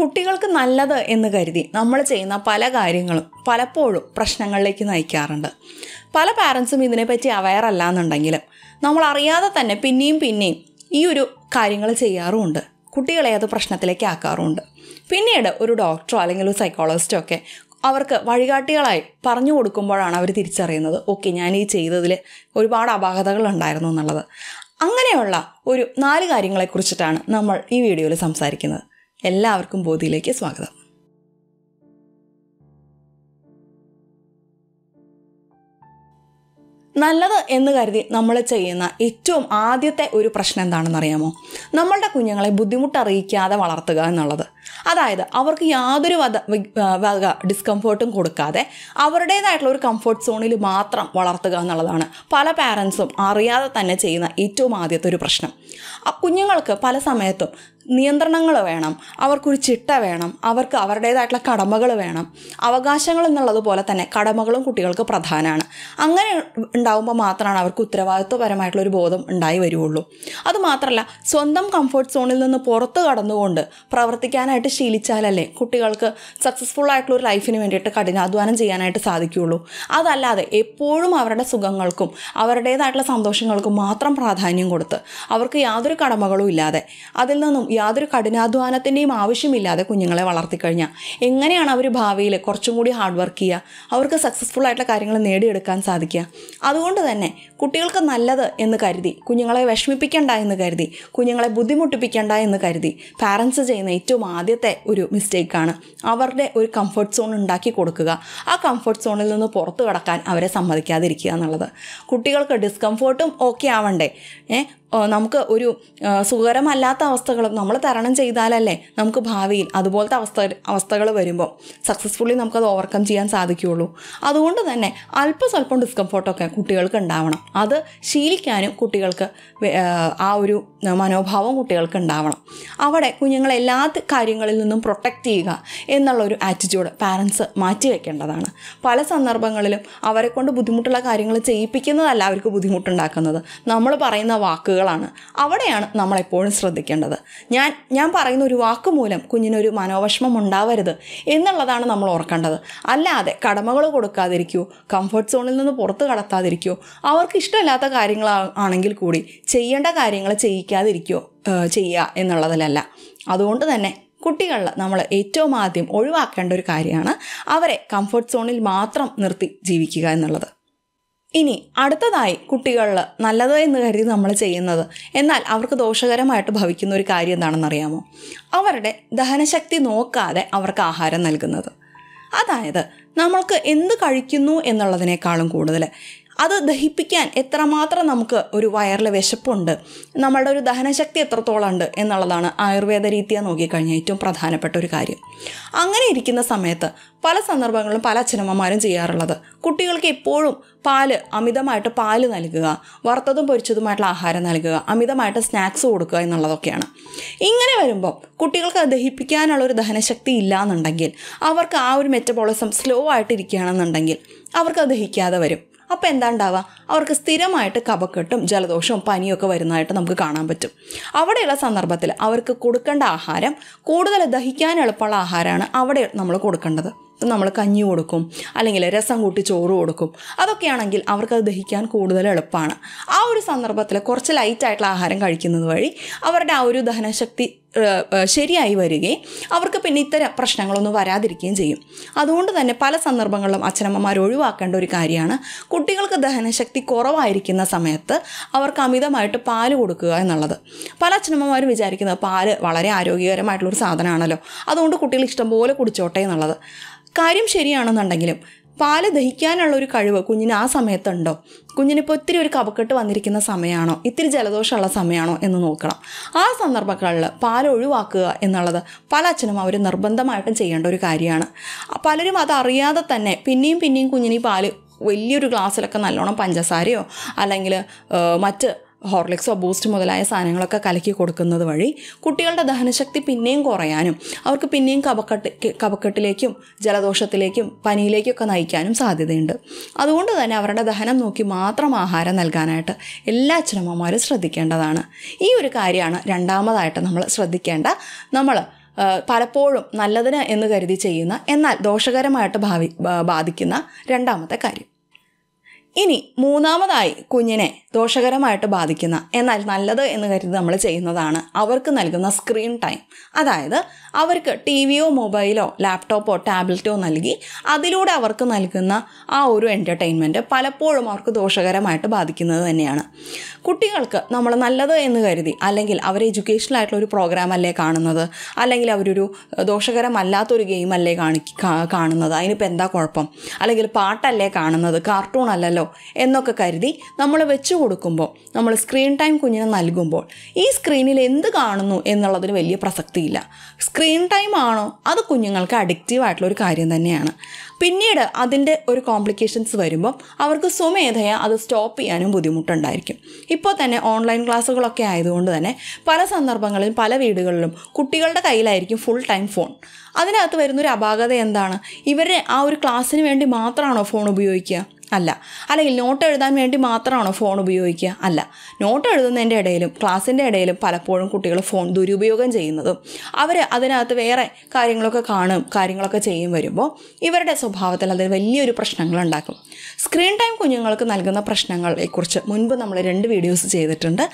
കുട്ടികൾക്ക് നല്ലത് എന്ന് കരുതി നമ്മൾ ചെയ്യുന്ന പല കാര്യങ്ങളും പലപ്പോഴും പ്രശ്നങ്ങളിലേക്ക് നയിക്കാറുണ്ട് പല പാരൻസും ഇതിനെപ്പറ്റി അവയർ അല്ല എന്നുണ്ടെങ്കിലും നമ്മൾ അറിയാതെ തന്നെ പിന്നെയും പിന്നെയും ഈ ഒരു കാര്യങ്ങൾ ചെയ്യാറുമുണ്ട് കുട്ടികളെ അത് പ്രശ്നത്തിലേക്ക് ആക്കാറുമുണ്ട് പിന്നീട് ഒരു ഡോക്ടറോ അല്ലെങ്കിൽ ഒരു സൈക്കോളജിസ്റ്റോ ഒക്കെ അവർക്ക് വഴികാട്ടികളായി പറഞ്ഞു കൊടുക്കുമ്പോഴാണ് അവർ തിരിച്ചറിയുന്നത് ഓക്കെ ഞാൻ ഈ ചെയ്തതിൽ ഒരുപാട് അപാകതകൾ ഉണ്ടായിരുന്നു എന്നുള്ളത് അങ്ങനെയുള്ള ഒരു നാല് കാര്യങ്ങളെക്കുറിച്ചിട്ടാണ് നമ്മൾ ഈ വീഡിയോയിൽ സംസാരിക്കുന്നത് എല്ലാവർക്കും ബോധിയിലേക്ക് സ്വാഗതം നല്ലത് എന്ന് കരുതി നമ്മൾ ചെയ്യുന്ന ഏറ്റവും ആദ്യത്തെ ഒരു പ്രശ്നം എന്താണെന്ന് അറിയാമോ നമ്മളുടെ കുഞ്ഞുങ്ങളെ ബുദ്ധിമുട്ടറിയിക്കാതെ വളർത്തുക എന്നുള്ളത് അതായത് അവർക്ക് യാതൊരു വധ വക ഡിസ്കംഫേർട്ടും കൊടുക്കാതെ അവരുടേതായിട്ടുള്ള ഒരു കംഫർട്ട് സോണിൽ മാത്രം വളർത്തുക എന്നുള്ളതാണ് പല പാരൻസും അറിയാതെ തന്നെ ചെയ്യുന്ന ഏറ്റവും ആദ്യത്തെ ഒരു പ്രശ്നം കുഞ്ഞുങ്ങൾക്ക് പല സമയത്തും നിയന്ത്രണങ്ങൾ വേണം അവർക്കൊരു ചിട്ട വേണം അവർക്ക് അവരുടേതായിട്ടുള്ള കടമകൾ വേണം അവകാശങ്ങൾ എന്നുള്ളതുപോലെ തന്നെ കടമകളും കുട്ടികൾക്ക് പ്രധാനമാണ് അങ്ങനെ ഉണ്ടാകുമ്പോൾ മാത്രമാണ് അവർക്ക് ഉത്തരവാദിത്വപരമായിട്ടുള്ള ഒരു ബോധം ഉണ്ടായി വരികയുള്ളൂ അതുമാത്രമല്ല സ്വന്തം കംഫർട്ട് സോണിൽ നിന്ന് പുറത്ത് കടന്നുകൊണ്ട് പ്രവർത്തിക്കാനായിട്ട് ശീലിച്ചാലല്ലേ കുട്ടികൾക്ക് സക്സസ്ഫുൾ ആയിട്ടുള്ള ഒരു ലൈഫിന് വേണ്ടിയിട്ട് കഠിനാധ്വാനം ചെയ്യാനായിട്ട് സാധിക്കുകയുള്ളൂ അതല്ലാതെ എപ്പോഴും അവരുടെ സുഖങ്ങൾക്കും അവരുടേതായിട്ടുള്ള സന്തോഷങ്ങൾക്കും മാത്രം പ്രാധാന്യം കൊടുത്ത് അവർക്ക് യാതൊരു കടമകളും ഇല്ലാതെ അതിൽ നിന്നും യാതൊരു കഠിനാധ്വാനത്തിൻ്റെയും ആവശ്യമില്ലാതെ കുഞ്ഞുങ്ങളെ വളർത്തിക്കഴിഞ്ഞാൽ എങ്ങനെയാണ് അവർ ഭാവിയിൽ കുറച്ചും കൂടി ഹാർഡ് വർക്ക് ചെയ്യുക അവർക്ക് സക്സസ്ഫുൾ ആയിട്ടുള്ള കാര്യങ്ങൾ നേടിയെടുക്കാൻ സാധിക്കുക അതുകൊണ്ട് തന്നെ കുട്ടികൾക്ക് നല്ലത് എന്ന് കരുതി കുഞ്ഞുങ്ങളെ വിഷമിപ്പിക്കേണ്ട എന്ന് കരുതി കുഞ്ഞുങ്ങളെ ബുദ്ധിമുട്ടിപ്പിക്കേണ്ട എന്ന് കരുതി പാരൻസ് ചെയ്യുന്ന ഏറ്റവും ആദ്യത്തെ ഒരു മിസ്റ്റേക്കാണ് അവരുടെ ഒരു കംഫർട്ട് സോൺ ഉണ്ടാക്കി കൊടുക്കുക ആ കംഫർട്ട് സോണിൽ നിന്ന് പുറത്തു കടക്കാൻ അവരെ സമ്മതിക്കാതിരിക്കുക എന്നുള്ളത് കുട്ടികൾക്ക് ഡിസ്കംഫേർട്ടും ഓക്കെ ആവണ്ടേ ഏഹ് നമുക്ക് ഒരു സുഖകരമല്ലാത്ത അവസ്ഥകളും നമ്മൾ തരണം ചെയ്താലല്ലേ നമുക്ക് ഭാവിയിൽ അതുപോലത്തെ അവസ്ഥ അവസ്ഥകൾ വരുമ്പോൾ സക്സസ്ഫുള്ളി നമുക്കത് ഓവർകം ചെയ്യാൻ സാധിക്കുകയുള്ളൂ അതുകൊണ്ട് തന്നെ അല്പ സ്വല്പം ഡിസ്കംഫോർട്ടൊക്കെ കുട്ടികൾക്ക് ഉണ്ടാവണം അത് ശീലിക്കാനും കുട്ടികൾക്ക് ആ ഒരു മനോഭാവം കുട്ടികൾക്ക് ഉണ്ടാവണം അവിടെ കുഞ്ഞുങ്ങളെ എല്ലാ കാര്യങ്ങളിൽ നിന്നും പ്രൊട്ടക്റ്റ് ചെയ്യുക എന്നുള്ള ഒരു ആറ്റിറ്റ്യൂഡ് പാരൻസ് മാറ്റി വയ്ക്കേണ്ടതാണ് പല സന്ദർഭങ്ങളിലും അവരെ കൊണ്ട് ബുദ്ധിമുട്ടുള്ള കാര്യങ്ങൾ ചെയ്യിപ്പിക്കുന്നതല്ല അവർക്ക് ബുദ്ധിമുട്ടുണ്ടാക്കുന്നത് നമ്മൾ പറയുന്ന വാക്കുകൾ വാക്കുകളാണ് അവിടെയാണ് നമ്മളെപ്പോഴും ശ്രദ്ധിക്കേണ്ടത് ഞാൻ ഞാൻ പറയുന്ന ഒരു വാക്ക് മൂലം കുഞ്ഞിനൊരു മനോവിഷമം ഉണ്ടാവരുത് എന്നുള്ളതാണ് നമ്മൾ ഓർക്കേണ്ടത് അല്ലാതെ കടമകൾ കൊടുക്കാതിരിക്കൂ കംഫർട്ട് സോണിൽ നിന്ന് പുറത്ത് കടത്താതിരിക്കൂ അവർക്ക് ഇഷ്ടമില്ലാത്ത കാര്യങ്ങൾ ആണെങ്കിൽ കൂടി ചെയ്യേണ്ട കാര്യങ്ങൾ ചെയ്യിക്കാതിരിക്കോ ചെയ്യുക എന്നുള്ളതിലല്ല അതുകൊണ്ട് തന്നെ കുട്ടികളിൽ നമ്മൾ ഏറ്റവും ആദ്യം ഒഴിവാക്കേണ്ട ഒരു കാര്യമാണ് അവരെ കംഫർട്ട് സോണിൽ മാത്രം നിർത്തി ജീവിക്കുക എന്നുള്ളത് ഇനി അടുത്തതായി കുട്ടികളിൽ നല്ലത് എന്ന് കരുതി നമ്മൾ ചെയ്യുന്നത് എന്നാൽ അവർക്ക് ദോഷകരമായിട്ട് ഭവിക്കുന്ന ഒരു കാര്യം എന്താണെന്നറിയാമോ അവരുടെ ദഹനശക്തി നോക്കാതെ അവർക്ക് ആഹാരം നൽകുന്നത് അതായത് നമ്മൾക്ക് എന്ത് കഴിക്കുന്നു എന്നുള്ളതിനേക്കാളും കൂടുതൽ അത് ദഹിപ്പിക്കാൻ എത്രമാത്രം നമുക്ക് ഒരു വയറിൽ വിശപ്പുണ്ട് നമ്മളുടെ ഒരു ദഹനശക്തി എത്രത്തോളം ഉണ്ട് എന്നുള്ളതാണ് ആയുർവേദ രീതിയെ നോക്കിക്കഴിഞ്ഞാൽ ഏറ്റവും പ്രധാനപ്പെട്ട ഒരു കാര്യം അങ്ങനെ ഇരിക്കുന്ന സമയത്ത് പല സന്ദർഭങ്ങളിലും പല അച്ഛനമ്മമാരും ചെയ്യാറുള്ളത് കുട്ടികൾക്ക് എപ്പോഴും പാല് അമിതമായിട്ട് പാല് നൽകുക വറുത്തതും പൊരിച്ചതുമായിട്ടുള്ള ആഹാരം നൽകുക അമിതമായിട്ട് സ്നാക്സ് കൊടുക്കുക എന്നുള്ളതൊക്കെയാണ് ഇങ്ങനെ വരുമ്പോൾ കുട്ടികൾക്ക് ദഹിപ്പിക്കാനുള്ള ഒരു ദഹനശക്തി ഇല്ലയെന്നുണ്ടെങ്കിൽ അവർക്ക് ആ ഒരു മെറ്റബോളിസം സ്ലോ ആയിട്ടിരിക്കുകയാണെന്നുണ്ടെങ്കിൽ അവർക്ക് ദഹിക്കാതെ വരും അപ്പോൾ എന്താ ഉണ്ടാവുക അവർക്ക് സ്ഥിരമായിട്ട് കപക്കെട്ടും ജലദോഷവും പനിയൊക്കെ വരുന്നതായിട്ട് നമുക്ക് കാണാൻ പറ്റും അവിടെയുള്ള സന്ദർഭത്തിൽ അവർക്ക് കൊടുക്കേണ്ട ആഹാരം കൂടുതൽ ദഹിക്കാൻ എളുപ്പമുള്ള ആഹാരമാണ് അവിടെ നമ്മൾ കൊടുക്കേണ്ടത് നമ്മൾ കഞ്ഞി കൊടുക്കും അല്ലെങ്കിൽ രസം കൂട്ടി ചോറ് കൊടുക്കും അതൊക്കെയാണെങ്കിൽ അവർക്കത് ദഹിക്കാൻ കൂടുതൽ എളുപ്പമാണ് ആ ഒരു സന്ദർഭത്തിൽ കുറച്ച് ലൈറ്റായിട്ടുള്ള ആഹാരം കഴിക്കുന്നത് വഴി അവരുടെ ആ ഒരു ദഹനശക്തി ശരിയായി വരികയും അവർക്ക് പിന്നെ ഇത്തരം പ്രശ്നങ്ങളൊന്നും വരാതിരിക്കുകയും ചെയ്യും അതുകൊണ്ട് തന്നെ പല സന്ദർഭങ്ങളിലും അച്ഛനമ്മമാർ ഒഴിവാക്കേണ്ട ഒരു കാര്യമാണ് കുട്ടികൾക്ക് ദഹനശക്തി കുറവായിരിക്കുന്ന സമയത്ത് അവർക്ക് അമിതമായിട്ട് പാല് കൊടുക്കുക എന്നുള്ളത് പല അച്ഛനമ്മമാരും വിചാരിക്കുന്നത് പാല് വളരെ ആരോഗ്യകരമായിട്ടുള്ളൊരു സാധനമാണല്ലോ അതുകൊണ്ട് കുട്ടികൾ ഇഷ്ടംപോലെ കുടിച്ചോട്ടെ എന്നുള്ളത് കാര്യം ശരിയാണെന്നുണ്ടെങ്കിലും പാല് ദഹിക്കാനുള്ള ഒരു കഴിവ് കുഞ്ഞിന് ആ സമയത്തുണ്ടോ കുഞ്ഞിനിപ്പോൾ ഒത്തിരി ഒരു കവക്കെട്ട് വന്നിരിക്കുന്ന സമയമാണോ ഇത്തിരി ജലദോഷമുള്ള സമയമാണോ എന്ന് നോക്കണം ആ സന്ദർഭങ്ങളിൽ പാൽ ഒഴിവാക്കുക എന്നുള്ളത് പല അച്ഛനും അവർ നിർബന്ധമായിട്ടും ചെയ്യേണ്ട ഒരു കാര്യമാണ് പലരും അതറിയാതെ തന്നെ പിന്നെയും പിന്നെയും കുഞ്ഞിന് പാല് വലിയൊരു ഗ്ലാസ്സിലൊക്കെ നല്ലോണം പഞ്ചസാരയോ അല്ലെങ്കിൽ മറ്റ് ഹോർലിക്സോ ബൂസ്റ്റ് മുതലായ സാധനങ്ങളൊക്കെ കലക്കി കൊടുക്കുന്നത് വഴി കുട്ടികളുടെ ദഹനശക്തി പിന്നെയും കുറയാനും അവർക്ക് പിന്നെയും കപക്കെട്ട് കപക്കെട്ടിലേക്കും ജലദോഷത്തിലേക്കും പനിയിലേക്കൊക്കെ നയിക്കാനും സാധ്യതയുണ്ട് അതുകൊണ്ട് തന്നെ അവരുടെ ദഹനം നോക്കി മാത്രം ആഹാരം നൽകാനായിട്ട് എല്ലാ അച്ഛനമ്മമാരും ശ്രദ്ധിക്കേണ്ടതാണ് ഈ ഒരു കാര്യമാണ് രണ്ടാമതായിട്ട് നമ്മൾ ശ്രദ്ധിക്കേണ്ട നമ്മൾ പലപ്പോഴും നല്ലതിന് എന്ന് കരുതി ചെയ്യുന്ന എന്നാൽ ദോഷകരമായിട്ട് ഭാവി ബാധിക്കുന്ന രണ്ടാമത്തെ കാര്യം ഇനി മൂന്നാമതായി കുഞ്ഞിനെ ദോഷകരമായിട്ട് ബാധിക്കുന്ന എന്നാൽ നല്ലത് എന്ന് കരുതി നമ്മൾ ചെയ്യുന്നതാണ് അവർക്ക് നൽകുന്ന സ്ക്രീൻ ടൈം അതായത് അവർക്ക് ടി വിയോ മൊബൈലോ ലാപ്ടോപ്പോ ടാബ്ലറ്റോ നൽകി അതിലൂടെ അവർക്ക് നൽകുന്ന ആ ഒരു എൻ്റർടൈൻമെൻറ്റ് പലപ്പോഴും അവർക്ക് ദോഷകരമായിട്ട് ബാധിക്കുന്നത് തന്നെയാണ് കുട്ടികൾക്ക് നമ്മൾ നല്ലത് എന്ന് കരുതി അല്ലെങ്കിൽ അവർ എഡ്യൂക്കേഷണൽ ആയിട്ടുള്ള ഒരു പ്രോഗ്രാം അല്ലേ കാണുന്നത് അല്ലെങ്കിൽ അവരൊരു ദോഷകരമല്ലാത്തൊരു ഗെയിം അല്ലേ കാണി കാണുന്നത് അതിനിപ്പോൾ എന്താ കുഴപ്പം അല്ലെങ്കിൽ പാട്ടല്ലേ കാണുന്നത് കാർട്ടൂൺ അല്ലല്ലോ ഉണ്ടല്ലോ എന്നൊക്കെ കരുതി നമ്മൾ വെച്ചു കൊടുക്കുമ്പോൾ നമ്മൾ സ്ക്രീൻ ടൈം കുഞ്ഞിന് നൽകുമ്പോൾ ഈ സ്ക്രീനിൽ എന്ത് കാണുന്നു എന്നുള്ളതിന് വലിയ പ്രസക്തിയില്ല സ്ക്രീൻ ടൈം ആണോ അത് കുഞ്ഞുങ്ങൾക്ക് അഡിക്റ്റീവായിട്ടുള്ള ഒരു കാര്യം തന്നെയാണ് പിന്നീട് അതിൻ്റെ ഒരു കോംപ്ലിക്കേഷൻസ് വരുമ്പം അവർക്ക് സ്വമേധയാ അത് സ്റ്റോപ്പ് ചെയ്യാനും ബുദ്ധിമുട്ടുണ്ടായിരിക്കും ഇപ്പോൾ തന്നെ ഓൺലൈൻ ക്ലാസ്സുകളൊക്കെ ആയതുകൊണ്ട് തന്നെ പല സന്ദർഭങ്ങളിലും പല വീടുകളിലും കുട്ടികളുടെ കയ്യിലായിരിക്കും ഫുൾ ടൈം ഫോൺ അതിനകത്ത് വരുന്നൊരു അപാകത എന്താണ് ഇവരെ ആ ഒരു ക്ലാസ്സിന് വേണ്ടി മാത്രമാണോ ഫോൺ ഉപയോഗിക്കുക അല്ല അല്ലെങ്കിൽ നോട്ട് എഴുതാൻ വേണ്ടി മാത്രമാണോ ഫോൺ ഉപയോഗിക്കുക അല്ല നോട്ട് എഴുതുന്നതിൻ്റെ ഇടയിലും ക്ലാസ്സിൻ്റെ ഇടയിലും പലപ്പോഴും കുട്ടികൾ ഫോൺ ദുരുപയോഗം ചെയ്യുന്നതും അവർ അതിനകത്ത് വേറെ കാര്യങ്ങളൊക്കെ കാണും കാര്യങ്ങളൊക്കെ ചെയ്യും വരുമ്പോൾ ഇവരുടെ സ്വഭാവത്തിൽ അതിൽ വലിയൊരു പ്രശ്നങ്ങൾ ഉണ്ടാക്കും സ്ക്രീൻ ടൈം കുഞ്ഞുങ്ങൾക്ക് നൽകുന്ന പ്രശ്നങ്ങളെക്കുറിച്ച് മുൻപ് നമ്മൾ രണ്ട് വീഡിയോസ് ചെയ്തിട്ടുണ്ട്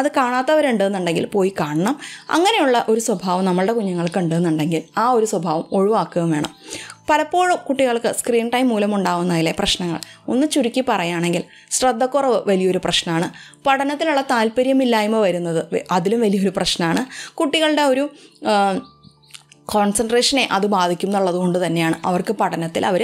അത് കാണാത്തവരുണ്ടെന്നുണ്ടെങ്കിൽ പോയി കാണണം അങ്ങനെയുള്ള ഒരു സ്വഭാവം നമ്മളുടെ കുഞ്ഞുങ്ങൾക്ക് ഉണ്ടെന്നുണ്ടെങ്കിൽ ആ ഒരു സ്വഭാവം ഒഴിവാക്കുകയും വേണം പലപ്പോഴും കുട്ടികൾക്ക് സ്ക്രീൻ ടൈം മൂലമുണ്ടാവുന്നതിലെ പ്രശ്നങ്ങൾ ഒന്ന് ചുരുക്കി പറയുകയാണെങ്കിൽ ശ്രദ്ധക്കുറവ് വലിയൊരു പ്രശ്നമാണ് പഠനത്തിലുള്ള താല്പര്യമില്ലായ്മ വരുന്നത് അതിലും വലിയൊരു പ്രശ്നമാണ് കുട്ടികളുടെ ഒരു കോൺസെൻട്രേഷനെ അത് ബാധിക്കും എന്നുള്ളത് കൊണ്ട് തന്നെയാണ് അവർക്ക് പഠനത്തിൽ അവർ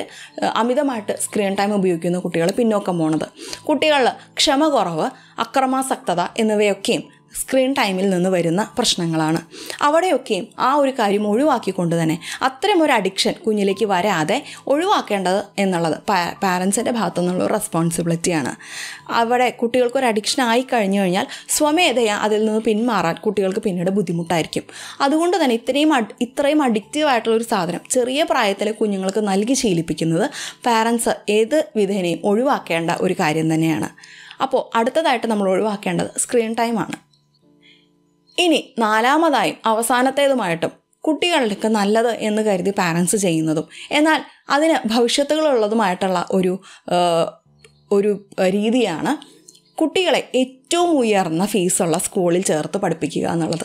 അമിതമായിട്ട് സ്ക്രീൻ ടൈം ഉപയോഗിക്കുന്ന കുട്ടികൾ പിന്നോക്കം പോണത് കുട്ടികളിൽ ക്ഷമ കുറവ് അക്രമാസക്തത എന്നിവയൊക്കെയും സ്ക്രീൻ ടൈമിൽ നിന്ന് വരുന്ന പ്രശ്നങ്ങളാണ് അവിടെയൊക്കെയും ആ ഒരു കാര്യം ഒഴിവാക്കിക്കൊണ്ട് തന്നെ അത്തരം ഒരു അഡിക്ഷൻ കുഞ്ഞിലേക്ക് വരാതെ ഒഴിവാക്കേണ്ടത് എന്നുള്ളത് പാരൻസിൻ്റെ ഭാഗത്തു നിന്നുള്ള റെസ്പോൺസിബിലിറ്റിയാണ് അവിടെ കുട്ടികൾക്ക് ഒരു അഡിക്ഷൻ ആയി കഴിഞ്ഞു കഴിഞ്ഞാൽ സ്വമേധയ അതിൽ നിന്ന് പിന്മാറാൻ കുട്ടികൾക്ക് പിന്നീട് ബുദ്ധിമുട്ടായിരിക്കും അതുകൊണ്ട് തന്നെ ഇത്രയും ഇത്രയും അഡിക്റ്റീവായിട്ടുള്ളൊരു ഒരു സാധനം ചെറിയ പ്രായത്തിലെ കുഞ്ഞുങ്ങൾക്ക് നൽകി ശീലിപ്പിക്കുന്നത് പാരൻസ് ഏത് വിധേനയും ഒഴിവാക്കേണ്ട ഒരു കാര്യം തന്നെയാണ് അപ്പോൾ അടുത്തതായിട്ട് നമ്മൾ ഒഴിവാക്കേണ്ടത് സ്ക്രീൻ ടൈമാണ് ഇനി നാലാമതായും അവസാനത്തേതുമായിട്ടും കുട്ടികൾക്ക് നല്ലത് എന്ന് കരുതി പാരൻസ് ചെയ്യുന്നതും എന്നാൽ അതിന് ഭവിഷ്യത്തുകളുള്ളതുമായിട്ടുള്ള ഒരു ഒരു രീതിയാണ് കുട്ടികളെ ഏറ്റവും ഉയർന്ന ഫീസുള്ള സ്കൂളിൽ ചേർത്ത് പഠിപ്പിക്കുക എന്നുള്ളത്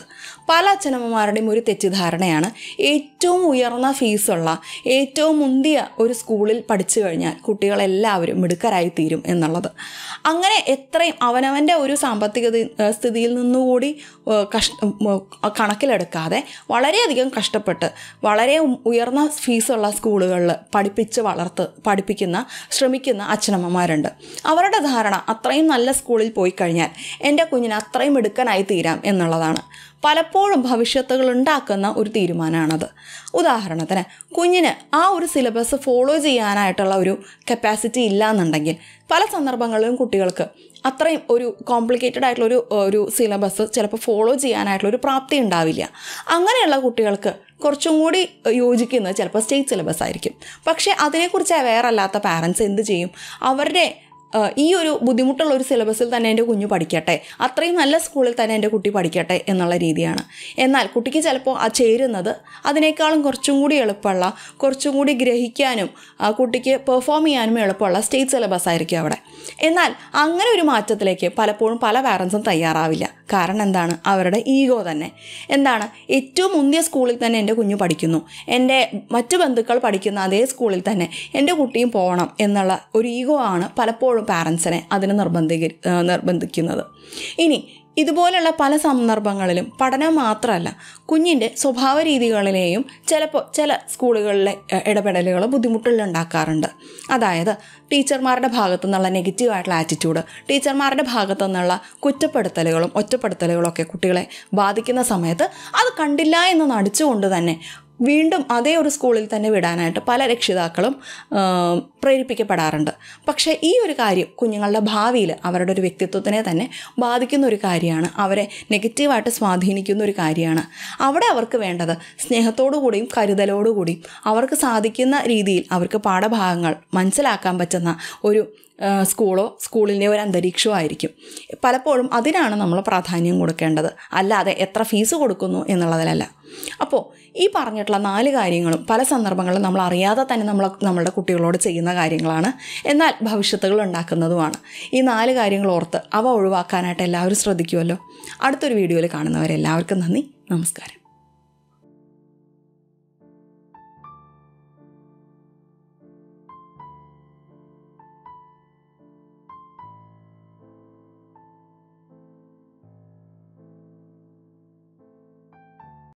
പല അച്ഛനമ്മമാരുടെയും ഒരു തെറ്റിദ്ധാരണയാണ് ഏറ്റവും ഉയർന്ന ഫീസുള്ള ഏറ്റവും മുന്തിയ ഒരു സ്കൂളിൽ പഠിച്ചു കഴിഞ്ഞാൽ കുട്ടികളെല്ലാവരും മിടുക്കരായിത്തീരും തീരും എന്നുള്ളത് അങ്ങനെ എത്രയും അവനവൻ്റെ ഒരു സാമ്പത്തിക സ്ഥിതിയിൽ നിന്നുകൂടി കഷ് കണക്കിലെടുക്കാതെ വളരെയധികം കഷ്ടപ്പെട്ട് വളരെ ഉയർന്ന ഫീസുള്ള സ്കൂളുകളിൽ പഠിപ്പിച്ച് വളർത്ത് പഠിപ്പിക്കുന്ന ശ്രമിക്കുന്ന അച്ഛനമ്മമാരുണ്ട് അവരുടെ ധാരണ അത്രയും നല്ല സ്കൂളിൽ പോയി കഴിഞ്ഞാൽ എൻ്റെ കുഞ്ഞിന് അത്രയും എടുക്കാനായി തീരാം എന്നുള്ളതാണ് പലപ്പോഴും ഭവിഷ്യത്തുകൾ ഉണ്ടാക്കുന്ന ഒരു തീരുമാനമാണത് ഉദാഹരണത്തിന് കുഞ്ഞിന് ആ ഒരു സിലബസ് ഫോളോ ചെയ്യാനായിട്ടുള്ള ഒരു കപ്പാസിറ്റി ഇല്ല എന്നുണ്ടെങ്കിൽ പല സന്ദർഭങ്ങളിലും കുട്ടികൾക്ക് അത്രയും ഒരു കോംപ്ലിക്കേറ്റഡ് ആയിട്ടുള്ള ഒരു ഒരു സിലബസ് ചിലപ്പോൾ ഫോളോ ചെയ്യാനായിട്ടുള്ള ഒരു പ്രാപ്തി ഉണ്ടാവില്ല അങ്ങനെയുള്ള കുട്ടികൾക്ക് കുറച്ചും കൂടി യോജിക്കുന്നത് ചിലപ്പോൾ സ്റ്റേറ്റ് സിലബസ് ആയിരിക്കും പക്ഷേ അതിനെക്കുറിച്ച് അവെയർ അല്ലാത്ത പാരൻസ് എന്ത് ചെയ്യും അവരുടെ ഈ ഒരു ബുദ്ധിമുട്ടുള്ള ഒരു സിലബസിൽ തന്നെ എൻ്റെ കുഞ്ഞു പഠിക്കട്ടെ അത്രയും നല്ല സ്കൂളിൽ തന്നെ എൻ്റെ കുട്ടി പഠിക്കട്ടെ എന്നുള്ള രീതിയാണ് എന്നാൽ കുട്ടിക്ക് ചിലപ്പോൾ ആ ചേരുന്നത് അതിനേക്കാളും കുറച്ചും കൂടി എളുപ്പമുള്ള കുറച്ചും കൂടി ഗ്രഹിക്കാനും ആ കുട്ടിക്ക് പെർഫോം ചെയ്യാനും എളുപ്പമുള്ള സ്റ്റേറ്റ് സിലബസ് ആയിരിക്കും അവിടെ എന്നാൽ അങ്ങനെ ഒരു മാറ്റത്തിലേക്ക് പലപ്പോഴും പല പാരൻസും തയ്യാറാവില്ല കാരണം എന്താണ് അവരുടെ ഈഗോ തന്നെ എന്താണ് ഏറ്റവും മുന്തിയ സ്കൂളിൽ തന്നെ എൻ്റെ കുഞ്ഞു പഠിക്കുന്നു എൻ്റെ മറ്റു ബന്ധുക്കൾ പഠിക്കുന്ന അതേ സ്കൂളിൽ തന്നെ എൻ്റെ കുട്ടിയും പോകണം എന്നുള്ള ഒരു ഈഗോ ആണ് പലപ്പോഴും പാരൻസിനെ അതിന് നിർബന്ധി നിർബന്ധിക്കുന്നത് ഇനി ഇതുപോലുള്ള പല സന്ദർഭങ്ങളിലും പഠനം മാത്രമല്ല കുഞ്ഞിൻ്റെ സ്വഭാവ രീതികളിലെയും ചിലപ്പോൾ ചില സ്കൂളുകളിലെ ഇടപെടലുകൾ ബുദ്ധിമുട്ടുകളുണ്ടാക്കാറുണ്ട് അതായത് ടീച്ചർമാരുടെ ഭാഗത്തു നിന്നുള്ള നെഗറ്റീവായിട്ടുള്ള ആറ്റിറ്റ്യൂഡ് ടീച്ചർമാരുടെ ഭാഗത്തു നിന്നുള്ള കുറ്റപ്പെടുത്തലുകളും ഒറ്റപ്പെടുത്തലുകളൊക്കെ കുട്ടികളെ ബാധിക്കുന്ന സമയത്ത് അത് കണ്ടില്ല എന്ന് നടിച്ചുകൊണ്ട് തന്നെ വീണ്ടും അതേ ഒരു സ്കൂളിൽ തന്നെ വിടാനായിട്ട് പല രക്ഷിതാക്കളും പ്രേരിപ്പിക്കപ്പെടാറുണ്ട് പക്ഷേ ഈ ഒരു കാര്യം കുഞ്ഞുങ്ങളുടെ ഭാവിയിൽ അവരുടെ ഒരു വ്യക്തിത്വത്തിനെ തന്നെ ബാധിക്കുന്ന ഒരു കാര്യമാണ് അവരെ നെഗറ്റീവായിട്ട് സ്വാധീനിക്കുന്ന ഒരു കാര്യമാണ് അവിടെ അവർക്ക് വേണ്ടത് സ്നേഹത്തോടുകൂടിയും കരുതലോടുകൂടിയും അവർക്ക് സാധിക്കുന്ന രീതിയിൽ അവർക്ക് പാഠഭാഗങ്ങൾ മനസ്സിലാക്കാൻ പറ്റുന്ന ഒരു സ്കൂളോ സ്കൂളിൻ്റെ ഒരു അന്തരീക്ഷമോ ആയിരിക്കും പലപ്പോഴും അതിനാണ് നമ്മൾ പ്രാധാന്യം കൊടുക്കേണ്ടത് അല്ലാതെ എത്ര ഫീസ് കൊടുക്കുന്നു എന്നുള്ളതിലല്ല അപ്പോൾ ഈ പറഞ്ഞിട്ടുള്ള നാല് കാര്യങ്ങളും പല സന്ദർഭങ്ങളിലും നമ്മൾ അറിയാതെ തന്നെ നമ്മൾ നമ്മളുടെ കുട്ടികളോട് ചെയ്യുന്ന കാര്യങ്ങളാണ് എന്നാൽ ഭവിഷ്യത്തുകൾ ഉണ്ടാക്കുന്നതുമാണ് ഈ നാല് കാര്യങ്ങൾ ഓർത്ത് അവ ഒഴിവാക്കാനായിട്ട് എല്ലാവരും ശ്രദ്ധിക്കുമല്ലോ അടുത്തൊരു വീഡിയോയിൽ കാണുന്നവരെല്ലാവർക്കും നന്ദി നമസ്കാരം